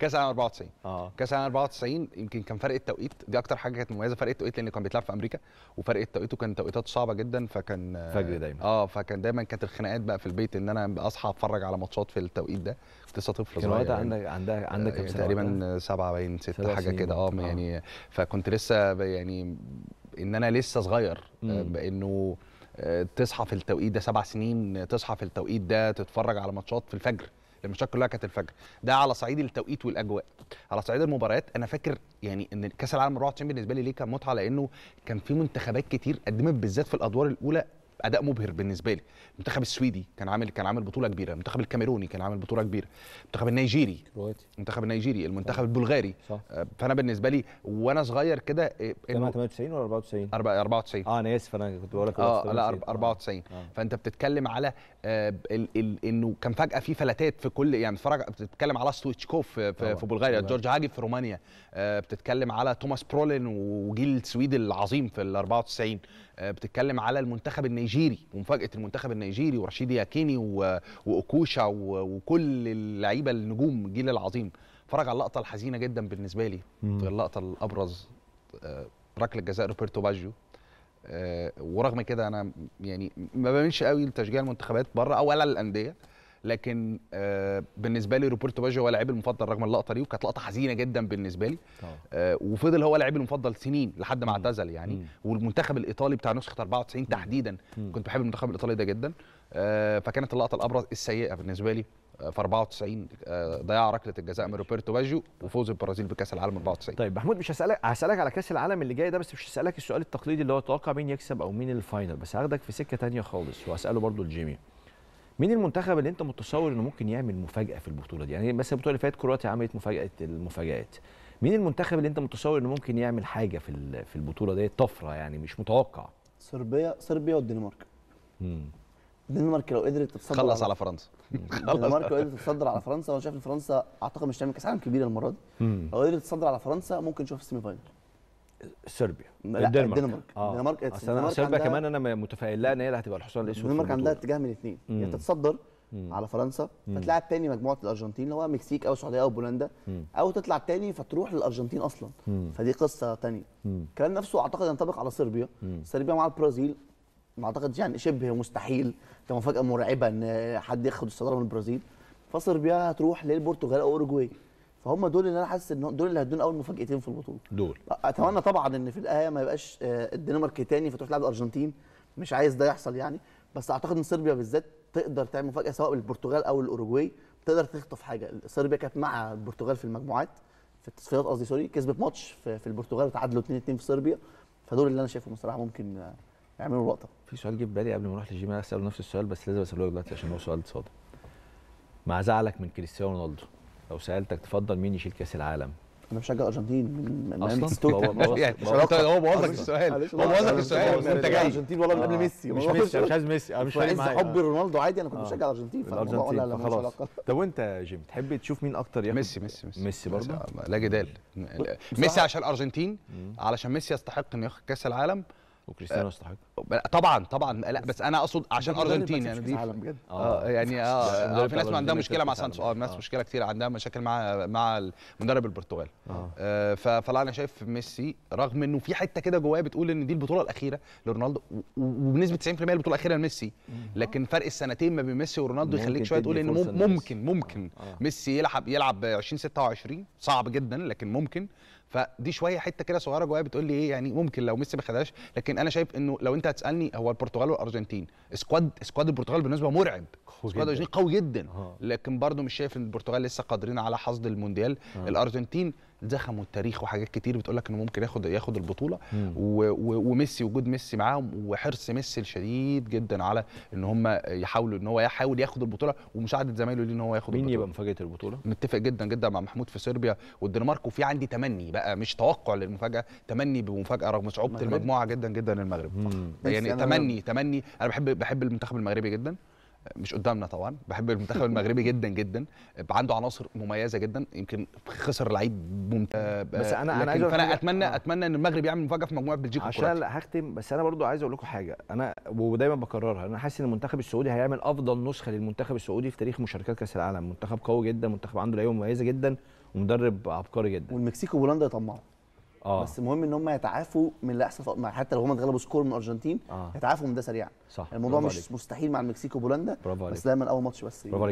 كاس العالم 94 اه كاس العالم 94 يمكن كان فرق التوقيت دي اكتر حاجه كانت مميزه فرق التوقيت لانه كان بيتلعب في امريكا وفرق التوقيت وكان توقيتاته صعبه جدا فكان فجر دايما اه فكان دايما كانت الخناقات بقى في البيت ان انا اصحى اتفرج على ماتشات في التوقيت ده كنت لسه طفل صغير كان عندك عندك عندك كام يعني سنه تقريبا سبعه باين 6 حاجه كده آه،, اه يعني فكنت لسه يعني ان انا لسه صغير آه، بانه آه، تصحى في التوقيت ده سبع سنين تصحى في التوقيت ده تتفرج على ماتشات في الفجر المشاكل كلها كانت الفجر ده على صعيد التوقيت والاجواء على صعيد المباريات انا فاكر يعني ان كاس العالم 94 بالنسبه لي ليه كان متعه لانه كان في منتخبات كتير قدمت بالذات في الادوار الاولى اداء مبهر بالنسبه لي المنتخب السويدي كان عامل كان عامل بطوله كبيره المنتخب الكاميروني كان عامل بطوله كبيره المنتخب النيجيري المنتخب النيجيري المنتخب البلغاري صح. آه، فانا بالنسبه لي وانا صغير كده 98 إيه، ولا 94 94 اه انا اسف انا كنت بقول لك اه لا 94 آه. آه. فانت بتتكلم على آه، ال ال انه كان فجاه في فلاتات في كل يعني فرج بتتكلم على ستويتشكوف في, في, بلغاريا جورج هاجي في رومانيا آه بتتكلم على توماس برولين وجيل السويد العظيم في ال 94 آه، بتتكلم على المنتخب النيجيري ومفاجاه المنتخب النيجيري ورشيد ياكيني واوكوشا وكل اللعيبه النجوم الجيل العظيم اتفرج على اللقطه الحزينه جدا بالنسبه لي اللقطه الابرز آه، ركله جزاء روبرتو باجيو آه، ورغم كده انا يعني ما بعملش قوي لتشجيع المنتخبات بره او ولا الانديه لكن آه بالنسبه لي روبرتو باجيو هو لاعبي المفضل رغم اللقطه دي وكانت لقطه حزينه جدا بالنسبه لي آه وفضل هو لاعبي المفضل سنين لحد ما اعتزل يعني مم. والمنتخب الايطالي بتاع نسخه 94 تحديدا مم. كنت بحب المنتخب الايطالي ده جدا آه فكانت اللقطه الابرز السيئه بالنسبه لي آه، في 94 آه، ضياع ركله الجزاء من روبرتو باجيو وفوز البرازيل بكاس العالم 94 طيب محمود مش هسالك هسالك على كاس العالم اللي جاي ده بس مش هسالك السؤال التقليدي اللي هو توقع مين يكسب او مين الفاينل بس هاخدك في سكه ثانيه خالص وهساله برضو لجيمي مين المنتخب اللي انت متصور انه ممكن يعمل مفاجاه في البطوله دي يعني مثلا البطوله اللي فاتت كرواتيا عملت مفاجاه المفاجات مين المنتخب اللي انت متصور انه ممكن يعمل حاجه في في البطوله دي طفره يعني مش متوقع صربيا صربيا والدنمارك الدنمارك لو قدرت تتصدر خلص على فرنسا الدنمارك لو قدرت تتصدر على فرنسا وانا شايف ان فرنسا اعتقد مش هتعمل كاس عالم كبيره المره دي لو قدرت تتصدر على فرنسا ممكن نشوف السيمي فاينل صربيا الدنمارك الدنمارك آه. الدنمارك اصل آه، صربيا كمان انا متفائل لها ان هي اللي هتبقى الحصان الاسود الدنمارك عندها اتجاه من الاثنين هي تتصدر على فرنسا فتلعب تاني مجموعه الارجنتين اللي هو مكسيك او السعوديه او بولندا او تطلع تاني فتروح للارجنتين اصلا فدي قصه تانية الكلام نفسه اعتقد ينطبق على صربيا صربيا مع البرازيل ما اعتقدش يعني شبه مستحيل كمفاجاه مرعبه ان حد ياخد الصداره من البرازيل فصربيا هتروح للبرتغال او اوروجواي فهم دول اللي انا حاسس ان دول اللي هيدونا اول مفاجاتين في البطوله دول اتمنى طبعا ان في الايه ما يبقاش آه، الدنمارك تاني فتروح تلعب الارجنتين مش عايز ده يحصل يعني بس اعتقد ان صربيا بالذات تقدر تعمل مفاجاه سواء البرتغال او الاوروجواي تقدر تخطف حاجه صربيا كانت مع البرتغال في المجموعات في التصفيات قصدي سوري كسبت ماتش في البرتغال وتعادلوا 2 2 في صربيا فدول اللي انا شايفهم بصراحه ممكن آه، يعملوا لقطه في سؤال جه في بالي قبل ما اروح للجيم اساله نفس السؤال بس لازم اساله دلوقتي عشان هو سؤال صادم مع زعلك من كريستيانو رونالدو لو سالتك تفضل مين يشيل كاس العالم انا بشجع الارجنتين من اصلا هو يعني هو بوظ لك السؤال هو بوظ لك السؤال انت جاي الارجنتين والله من قبل ميسي مش ميسي مش عايز ميسي انا مش فارق معايا حب رونالدو عادي انا كنت بشجع الارجنتين فالارجنتين خلاص طب وانت يا جيم تحب تشوف مين اكتر ياخد ميسي ميسي ميسي ميسي برضه لا جدال ميسي عشان الارجنتين علشان ميسي يستحق انه ياخد كاس العالم وكريستيانو يستحق طبعا طبعا لا بس انا اقصد عشان ارجنتين يعني دي بجد آه،, اه يعني اه, آه، في ناس عندها مشكله مع سانسو اه ناس آه. مشكله كتير عندها مشاكل مع مع المدرب البرتغال آه فلا انا شايف ميسي رغم انه في حته كده جوايا بتقول ان دي البطوله الاخيره لرونالدو وبنسبه 90% البطوله الاخيره لميسي لكن فرق السنتين ما بين ميسي ورونالدو يخليك شويه تقول ان ممكن ممكن ميسي يلعب يلعب 20 26 صعب جدا لكن ممكن فدي شويه حته كده صغيره جوايا بتقول لي ايه يعني ممكن لو ميسي ما خدهاش لكن انا شايف انه لو انت هتسالني هو البرتغال والارجنتين سكواد سكواد البرتغال بالنسبه مرعب سكواد الارجنتين قوي جدا آه. لكن برضه مش شايف ان البرتغال لسه قادرين على حصد المونديال آه. الارجنتين زخموا التاريخ وحاجات كتير بتقول لك انه ممكن ياخد ياخد البطوله وميسي وجود ميسي معاهم وحرص ميسي الشديد جدا على ان هم يحاولوا ان هو يحاول ياخد البطوله ومساعده زمايله ليه ان هو ياخد مين البطوله مين يبقى مفاجاه البطوله متفق جدا جدا مع محمود في صربيا والدنمارك وفي عندي تمني بقى مش توقع للمفاجاه تمني بمفاجاه رغم صعوبه المجموعه جدا جدا المغرب يعني تمني تمني انا بحب بحب المنتخب المغربي جدا مش قدامنا طبعا بحب المنتخب المغربي جدا جدا عنده عناصر مميزه جدا يمكن خسر لعيب ممتاز بس انا انا عايز فانا اتمنى آه. اتمنى ان المغرب يعمل مفاجاه في مجموعه بلجيكا عشان هختم بس انا برضو عايز اقول لكم حاجه انا ودايما بكررها انا حاسس ان المنتخب السعودي هيعمل افضل نسخه للمنتخب السعودي في تاريخ مشاركات كاس العالم منتخب قوي جدا منتخب عنده لعيبه مميزه جدا ومدرب عبقري جدا والمكسيك وبولندا يطمعوا اه بس المهم ان هم يتعافوا من اللي احسن حتى لو هم اتغلبوا سكور من الارجنتين آه. يتعافوا من ده سريعا صح الموضوع مش عليك. مستحيل مع المكسيك وبولندا بس دايما اول ماتش بس برافو